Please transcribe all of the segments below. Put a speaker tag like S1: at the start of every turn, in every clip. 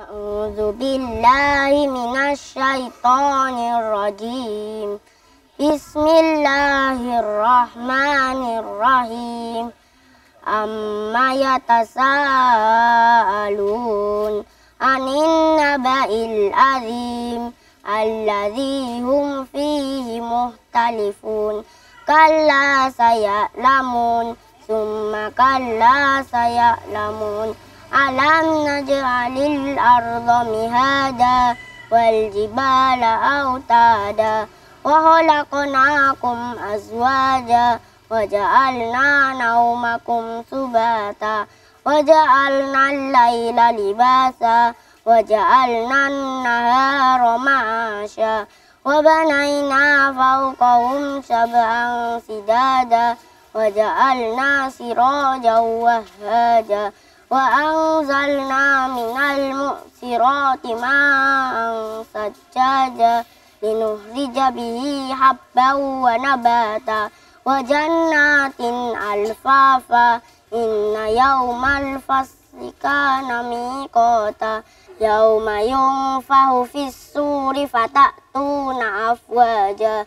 S1: أعوذ بالله من الشيطان الرجيم بسم الله الرحمن الرحيم أما يتساءلون عن النبأ العظيم الذي هم فيه مختلفون كلا سيعلمون ثم كلا سيعلمون ألم نجعل الأرض مهادا والجبال أوتادا وخلقناكم أزواجا وجعلنا نومكم سباتا وجعلنا الليل لباسا وجعلنا النهار معاشا وبنينا فوقهم سبعا سدادا وجعلنا سراجا وهاجا وأنزلنا من المؤثرات ماء سجاجا لنخرج به حبا ونباتا وجنات ألفافا إن يوم الفصل كان ميقاتا يوم ينفه في السور فتأتون أفواجا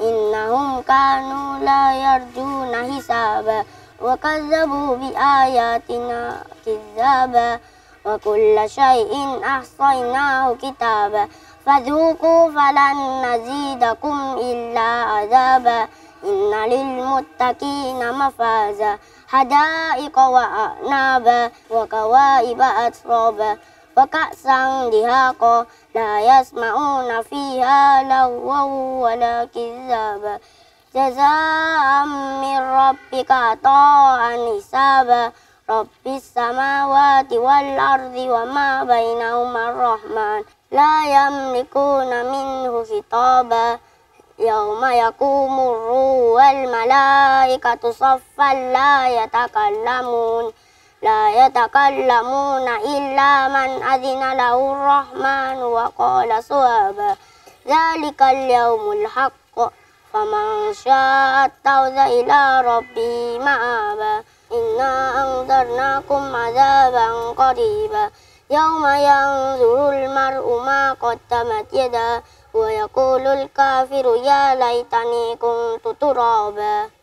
S1: إنهم كانوا لا يرجون حسابا وكذبوا بآياتنا كذابا وكل شيء أحصيناه كتابا فذوقوا فلن نزيدكم إلا عذابا إن للمتقين مفازا حدائق وأعنابا وكوائب أترابا وكأسا دهاقا لا يسمعون فيها لغوا ولا كذابا جزاء من ربك عطاء حسابا رب السماوات والأرض وما بينهما الرحمن لا يملكون منه خطابا يوم يقوم الروح والملائكة صفا لا يتكلمون لا يتكلمون إلا من أذن له الرحمن وقال صوابا ذلك اليوم الحق فمن شاء اتخذ إلى ربه مآبا إنا أنذرناكم عذابا قريبا يوم ينظر المرء ما قدمت يداه ويقول الكافر يا ليتني كنت ترابا